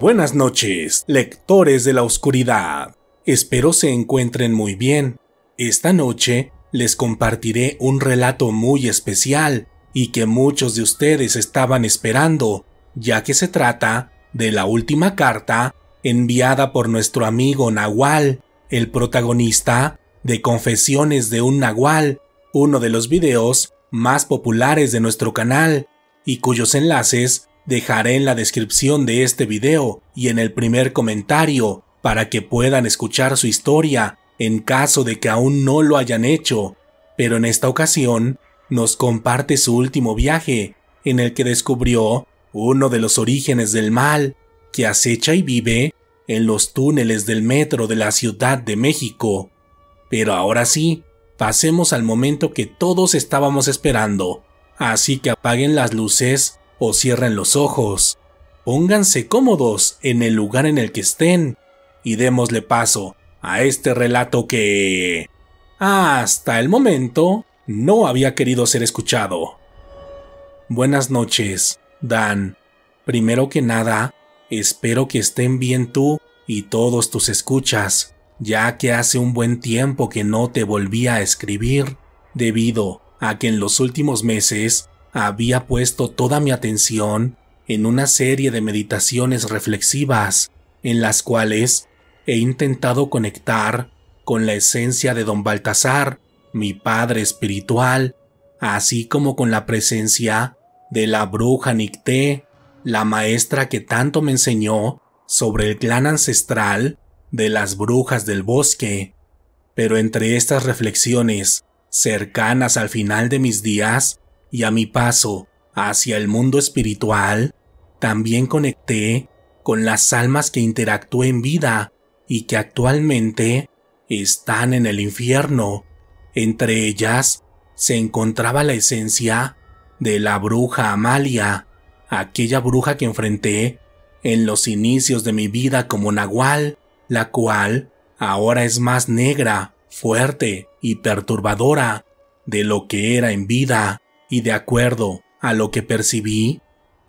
Buenas noches, lectores de la oscuridad. Espero se encuentren muy bien. Esta noche les compartiré un relato muy especial y que muchos de ustedes estaban esperando, ya que se trata de la última carta enviada por nuestro amigo Nahual, el protagonista de Confesiones de un Nahual, uno de los videos más populares de nuestro canal, y cuyos enlaces dejaré en la descripción de este video y en el primer comentario para que puedan escuchar su historia en caso de que aún no lo hayan hecho, pero en esta ocasión nos comparte su último viaje en el que descubrió uno de los orígenes del mal que acecha y vive en los túneles del metro de la Ciudad de México. Pero ahora sí, pasemos al momento que todos estábamos esperando, así que apaguen las luces o cierren los ojos. Pónganse cómodos en el lugar en el que estén y démosle paso a este relato que... hasta el momento no había querido ser escuchado. Buenas noches, Dan. Primero que nada, espero que estén bien tú y todos tus escuchas, ya que hace un buen tiempo que no te volví a escribir, debido a que en los últimos meses había puesto toda mi atención en una serie de meditaciones reflexivas en las cuales he intentado conectar con la esencia de don Baltasar, mi padre espiritual, así como con la presencia de la bruja Nicté, la maestra que tanto me enseñó sobre el clan ancestral de las brujas del bosque. Pero entre estas reflexiones, cercanas al final de mis días, y a mi paso hacia el mundo espiritual, también conecté con las almas que interactué en vida y que actualmente están en el infierno. Entre ellas se encontraba la esencia de la bruja Amalia, aquella bruja que enfrenté en los inicios de mi vida como nahual, la cual ahora es más negra, fuerte y perturbadora de lo que era en vida y de acuerdo a lo que percibí,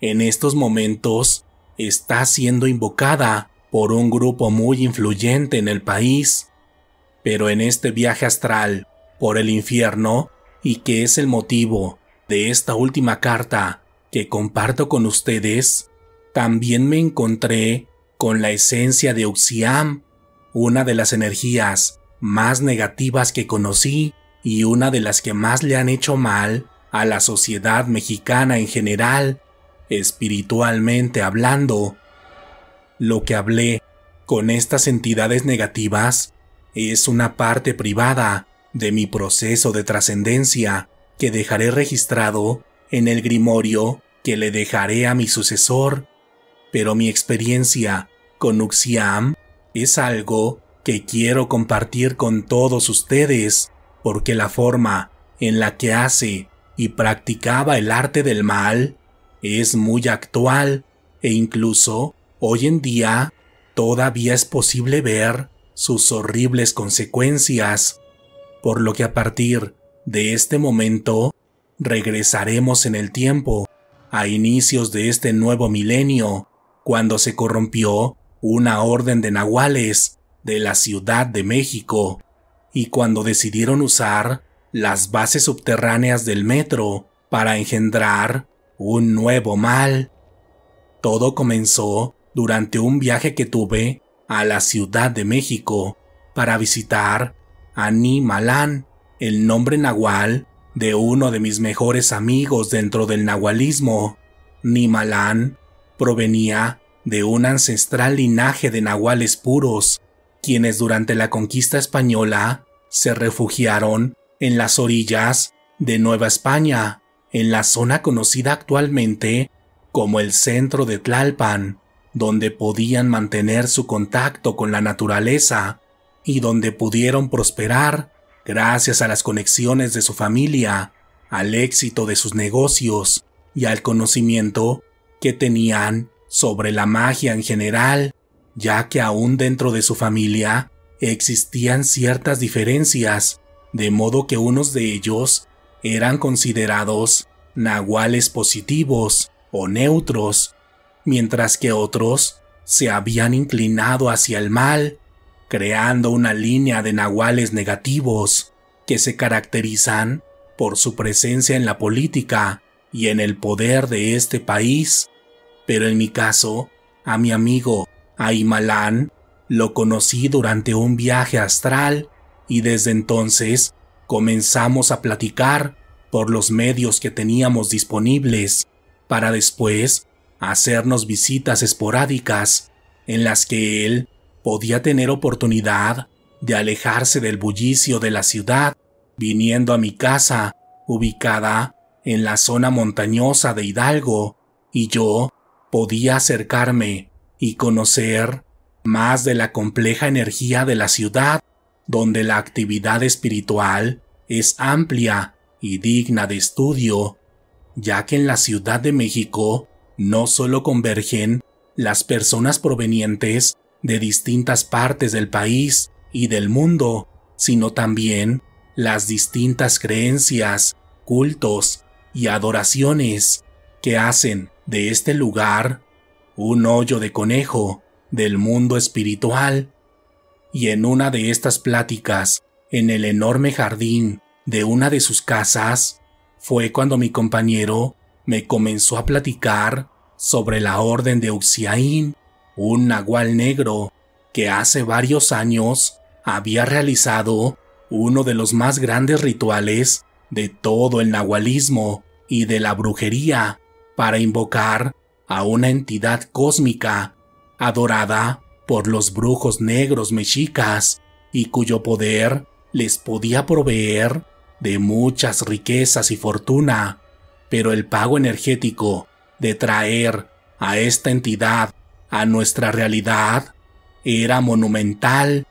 en estos momentos está siendo invocada por un grupo muy influyente en el país. Pero en este viaje astral por el infierno, y que es el motivo de esta última carta que comparto con ustedes, también me encontré con la esencia de Uxiam, una de las energías más negativas que conocí y una de las que más le han hecho mal a la sociedad mexicana en general, espiritualmente hablando. Lo que hablé con estas entidades negativas es una parte privada de mi proceso de trascendencia que dejaré registrado en el grimorio que le dejaré a mi sucesor, pero mi experiencia con Uxiam es algo que quiero compartir con todos ustedes porque la forma en la que hace y practicaba el arte del mal es muy actual e incluso hoy en día todavía es posible ver sus horribles consecuencias, por lo que a partir de este momento regresaremos en el tiempo a inicios de este nuevo milenio, cuando se corrompió una orden de nahuales de la Ciudad de México, y cuando decidieron usar las bases subterráneas del metro para engendrar un nuevo mal. Todo comenzó durante un viaje que tuve a la Ciudad de México para visitar a Nimalán, el nombre nahual de uno de mis mejores amigos dentro del nahualismo. Nimalán provenía de un ancestral linaje de nahuales puros, quienes durante la conquista española se refugiaron en las orillas de Nueva España, en la zona conocida actualmente como el centro de Tlalpan, donde podían mantener su contacto con la naturaleza y donde pudieron prosperar gracias a las conexiones de su familia, al éxito de sus negocios y al conocimiento que tenían sobre la magia en general, ya que aún dentro de su familia existían ciertas diferencias de modo que unos de ellos eran considerados nahuales positivos o neutros, mientras que otros se habían inclinado hacia el mal, creando una línea de nahuales negativos que se caracterizan por su presencia en la política y en el poder de este país. Pero en mi caso, a mi amigo Aimalán lo conocí durante un viaje astral y desde entonces comenzamos a platicar por los medios que teníamos disponibles, para después hacernos visitas esporádicas en las que él podía tener oportunidad de alejarse del bullicio de la ciudad, viniendo a mi casa, ubicada en la zona montañosa de Hidalgo, y yo podía acercarme y conocer más de la compleja energía de la ciudad donde la actividad espiritual es amplia y digna de estudio, ya que en la Ciudad de México no solo convergen las personas provenientes de distintas partes del país y del mundo, sino también las distintas creencias, cultos y adoraciones que hacen de este lugar un hoyo de conejo del mundo espiritual y en una de estas pláticas, en el enorme jardín de una de sus casas, fue cuando mi compañero me comenzó a platicar sobre la orden de Uxiaín, un nahual negro que hace varios años había realizado uno de los más grandes rituales de todo el nahualismo y de la brujería para invocar a una entidad cósmica adorada por los brujos negros mexicas y cuyo poder les podía proveer de muchas riquezas y fortuna, pero el pago energético de traer a esta entidad a nuestra realidad era monumental.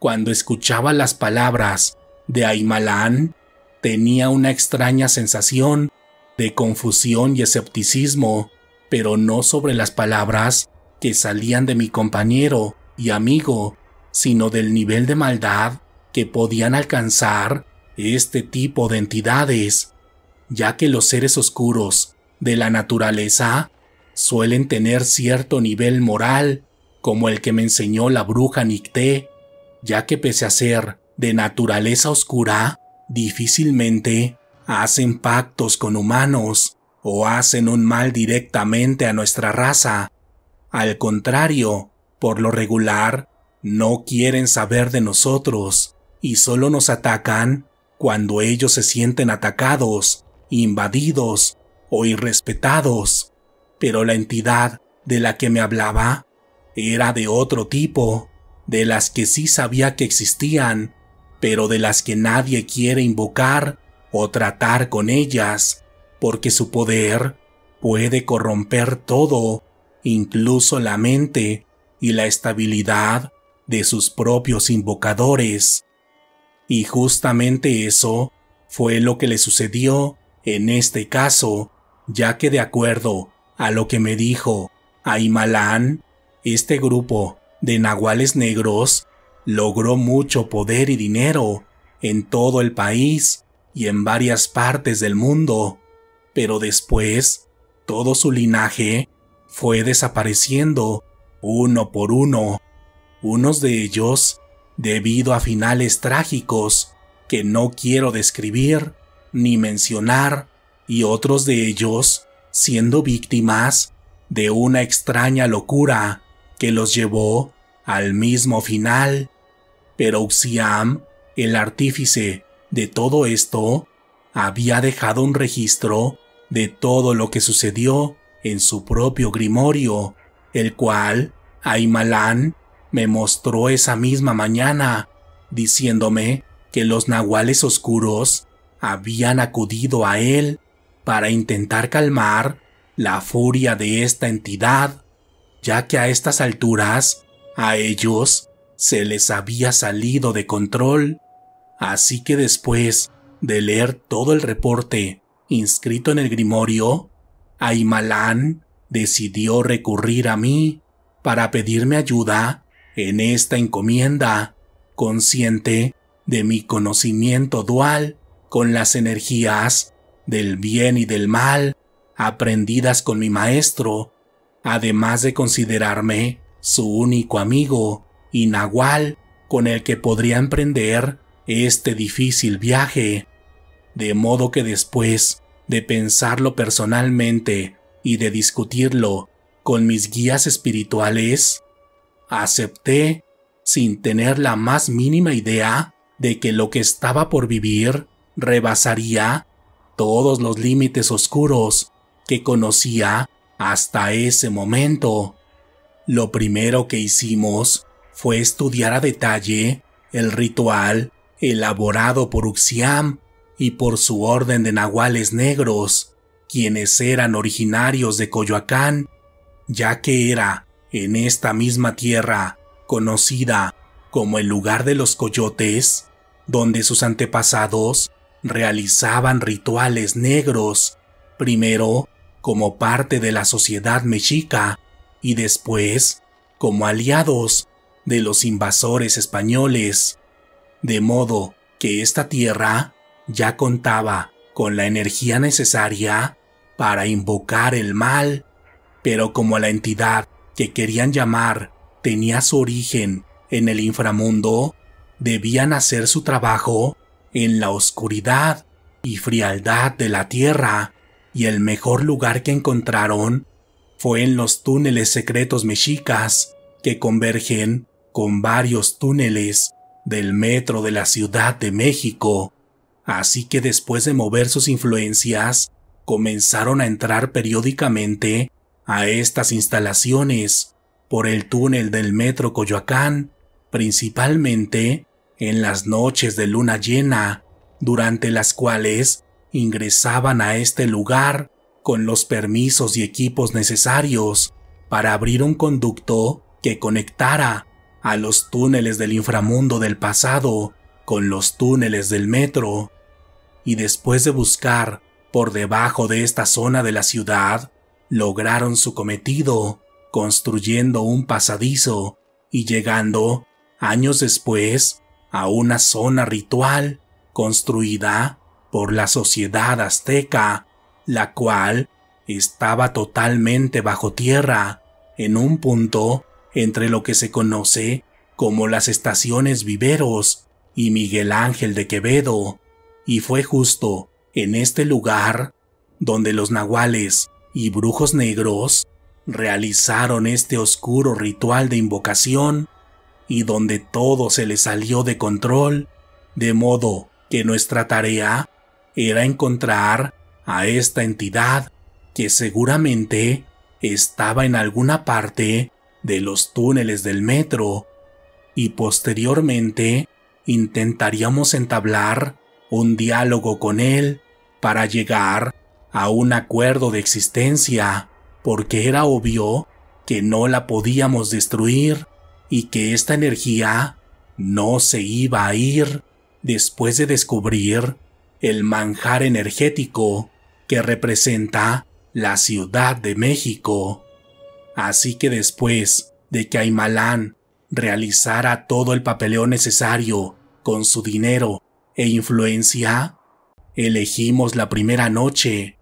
Cuando escuchaba las palabras de Aymalán, tenía una extraña sensación de confusión y escepticismo, pero no sobre las palabras que salían de mi compañero y amigo, sino del nivel de maldad que podían alcanzar este tipo de entidades, ya que los seres oscuros de la naturaleza suelen tener cierto nivel moral, como el que me enseñó la bruja Nicté, ya que pese a ser de naturaleza oscura, difícilmente hacen pactos con humanos o hacen un mal directamente a nuestra raza, al contrario, por lo regular, no quieren saber de nosotros y solo nos atacan cuando ellos se sienten atacados, invadidos o irrespetados. Pero la entidad de la que me hablaba era de otro tipo, de las que sí sabía que existían, pero de las que nadie quiere invocar o tratar con ellas, porque su poder puede corromper todo incluso la mente y la estabilidad de sus propios invocadores. Y justamente eso fue lo que le sucedió en este caso, ya que de acuerdo a lo que me dijo Aimalán, este grupo de nahuales negros logró mucho poder y dinero en todo el país y en varias partes del mundo, pero después todo su linaje fue desapareciendo uno por uno, unos de ellos debido a finales trágicos que no quiero describir ni mencionar, y otros de ellos siendo víctimas de una extraña locura que los llevó al mismo final. Pero Uxiam, el artífice de todo esto, había dejado un registro de todo lo que sucedió en su propio grimorio, el cual Aymalán me mostró esa misma mañana, diciéndome que los nahuales oscuros habían acudido a él para intentar calmar la furia de esta entidad, ya que a estas alturas a ellos se les había salido de control. Así que después de leer todo el reporte inscrito en el grimorio, Aymalán decidió recurrir a mí para pedirme ayuda en esta encomienda, consciente de mi conocimiento dual con las energías del bien y del mal aprendidas con mi maestro, además de considerarme su único amigo y nahual con el que podría emprender este difícil viaje, de modo que después de pensarlo personalmente y de discutirlo con mis guías espirituales, acepté, sin tener la más mínima idea de que lo que estaba por vivir rebasaría todos los límites oscuros que conocía hasta ese momento. Lo primero que hicimos fue estudiar a detalle el ritual elaborado por Uxiam y por su orden de nahuales negros, quienes eran originarios de Coyoacán, ya que era en esta misma tierra conocida como el lugar de los coyotes, donde sus antepasados realizaban rituales negros, primero como parte de la sociedad mexica y después como aliados de los invasores españoles, de modo que esta tierra ya contaba con la energía necesaria para invocar el mal, pero como la entidad que querían llamar tenía su origen en el inframundo, debían hacer su trabajo en la oscuridad y frialdad de la tierra, y el mejor lugar que encontraron fue en los túneles secretos mexicas que convergen con varios túneles del metro de la Ciudad de México. Así que después de mover sus influencias, comenzaron a entrar periódicamente a estas instalaciones por el túnel del metro Coyoacán, principalmente en las noches de luna llena, durante las cuales ingresaban a este lugar con los permisos y equipos necesarios para abrir un conducto que conectara a los túneles del inframundo del pasado con los túneles del metro y después de buscar por debajo de esta zona de la ciudad, lograron su cometido, construyendo un pasadizo y llegando, años después, a una zona ritual construida por la sociedad azteca, la cual estaba totalmente bajo tierra, en un punto entre lo que se conoce como las estaciones viveros y Miguel Ángel de Quevedo, y fue justo en este lugar donde los nahuales y brujos negros realizaron este oscuro ritual de invocación y donde todo se le salió de control, de modo que nuestra tarea era encontrar a esta entidad que seguramente estaba en alguna parte de los túneles del metro y posteriormente intentaríamos entablar un diálogo con Él para llegar a un acuerdo de existencia, porque era obvio que no la podíamos destruir y que esta energía no se iba a ir después de descubrir el manjar energético que representa la Ciudad de México. Así que después de que Aymalán realizara todo el papeleo necesario con su dinero e influencia, elegimos la primera noche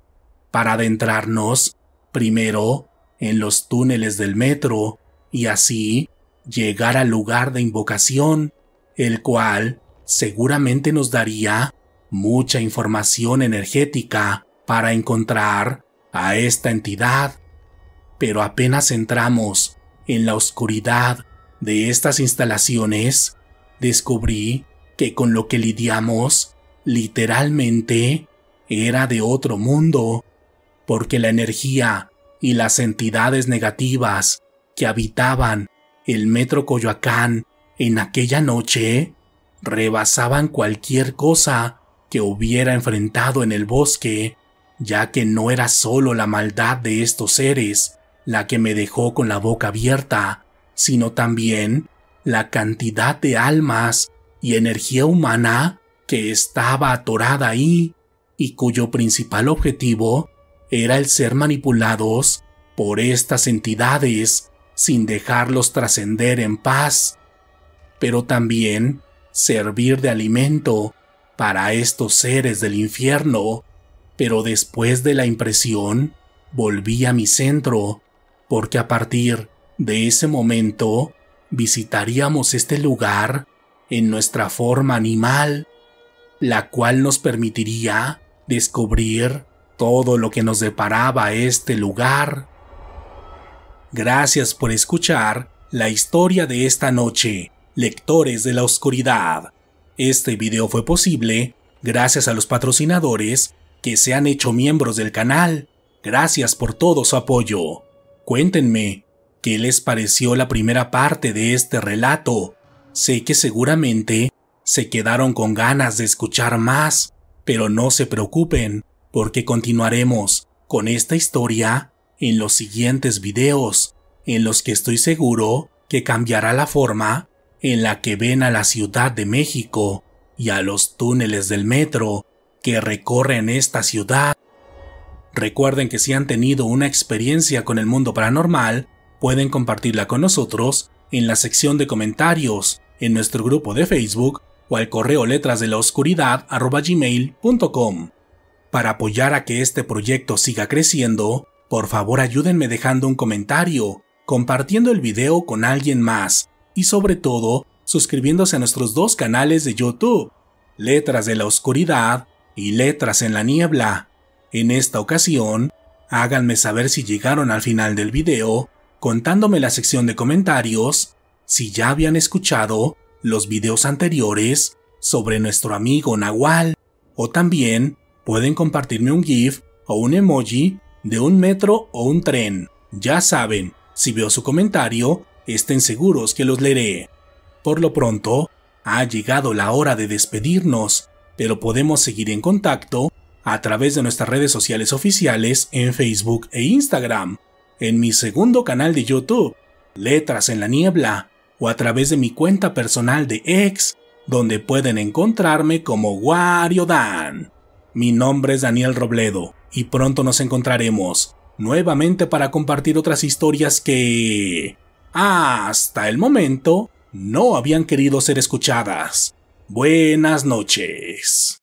para adentrarnos primero en los túneles del metro y así llegar al lugar de invocación, el cual seguramente nos daría mucha información energética para encontrar a esta entidad. Pero apenas entramos en la oscuridad de estas instalaciones, descubrí que con lo que lidiamos, literalmente, era de otro mundo, porque la energía y las entidades negativas que habitaban el metro Coyoacán en aquella noche rebasaban cualquier cosa que hubiera enfrentado en el bosque, ya que no era solo la maldad de estos seres la que me dejó con la boca abierta, sino también la cantidad de almas y energía humana que estaba atorada ahí y cuyo principal objetivo era el ser manipulados por estas entidades sin dejarlos trascender en paz, pero también servir de alimento para estos seres del infierno. Pero después de la impresión, volví a mi centro, porque a partir de ese momento visitaríamos este lugar en nuestra forma animal, la cual nos permitiría descubrir todo lo que nos deparaba este lugar. Gracias por escuchar la historia de esta noche, lectores de la oscuridad. Este video fue posible gracias a los patrocinadores que se han hecho miembros del canal. Gracias por todo su apoyo. Cuéntenme, ¿qué les pareció la primera parte de este relato? Sé que seguramente se quedaron con ganas de escuchar más, pero no se preocupen, porque continuaremos con esta historia en los siguientes videos, en los que estoy seguro que cambiará la forma en la que ven a la Ciudad de México y a los túneles del metro que recorren esta ciudad. Recuerden que si han tenido una experiencia con el mundo paranormal, pueden compartirla con nosotros en la sección de comentarios, en nuestro grupo de Facebook o al correo letras de la oscuridad Para apoyar a que este proyecto siga creciendo, por favor ayúdenme dejando un comentario, compartiendo el video con alguien más y sobre todo suscribiéndose a nuestros dos canales de YouTube, Letras de la Oscuridad y Letras en la Niebla. En esta ocasión, háganme saber si llegaron al final del video contándome la sección de comentarios si ya habían escuchado los videos anteriores sobre nuestro amigo Nahual, o también pueden compartirme un GIF o un emoji de un metro o un tren. Ya saben, si veo su comentario, estén seguros que los leeré. Por lo pronto, ha llegado la hora de despedirnos, pero podemos seguir en contacto a través de nuestras redes sociales oficiales en Facebook e Instagram en mi segundo canal de YouTube, Letras en la Niebla, o a través de mi cuenta personal de X, donde pueden encontrarme como Wario Dan. Mi nombre es Daniel Robledo y pronto nos encontraremos nuevamente para compartir otras historias que hasta el momento no habían querido ser escuchadas. Buenas noches.